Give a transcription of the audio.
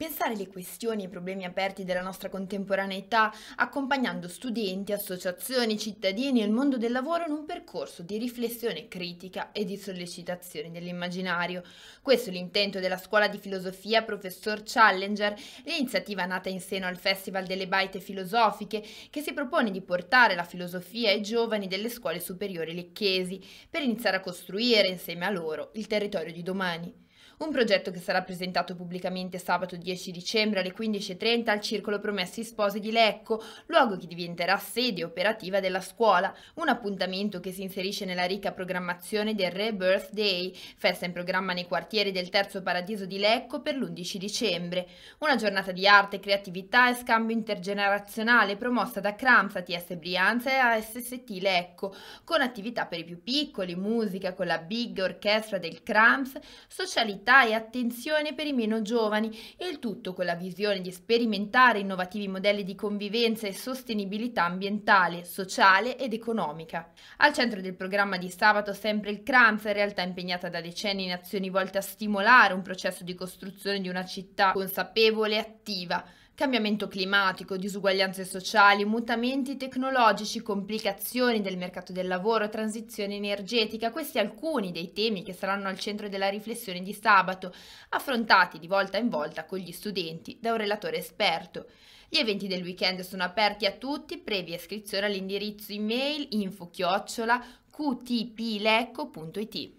Pensare le questioni e i problemi aperti della nostra contemporaneità, accompagnando studenti, associazioni, cittadini e il mondo del lavoro in un percorso di riflessione critica e di sollecitazione dell'immaginario. Questo è l'intento della Scuola di Filosofia Professor Challenger, l'iniziativa nata in seno al Festival delle Baite Filosofiche, che si propone di portare la filosofia ai giovani delle scuole superiori lecchesi, per iniziare a costruire insieme a loro il territorio di domani un progetto che sarà presentato pubblicamente sabato 10 dicembre alle 15.30 al Circolo Promessi Sposi di Lecco, luogo che diventerà sede operativa della scuola, un appuntamento che si inserisce nella ricca programmazione del Re Birthday, festa in programma nei quartieri del Terzo Paradiso di Lecco per l'11 dicembre, una giornata di arte, creatività e scambio intergenerazionale promossa da Cramps, ATS Brianza e ASST Lecco, con attività per i più piccoli, musica con la big orchestra del Cramps, socialità curiosità e attenzione per i meno giovani, il tutto con la visione di sperimentare innovativi modelli di convivenza e sostenibilità ambientale, sociale ed economica. Al centro del programma di sabato sempre il CRAMS, in realtà impegnata da decenni in azioni volte a stimolare un processo di costruzione di una città consapevole e attiva, Cambiamento climatico, disuguaglianze sociali, mutamenti tecnologici, complicazioni del mercato del lavoro, transizione energetica, questi alcuni dei temi che saranno al centro della riflessione di sabato, affrontati di volta in volta con gli studenti da un relatore esperto. Gli eventi del weekend sono aperti a tutti, previa iscrizione all'indirizzo email info-qtplecco.it.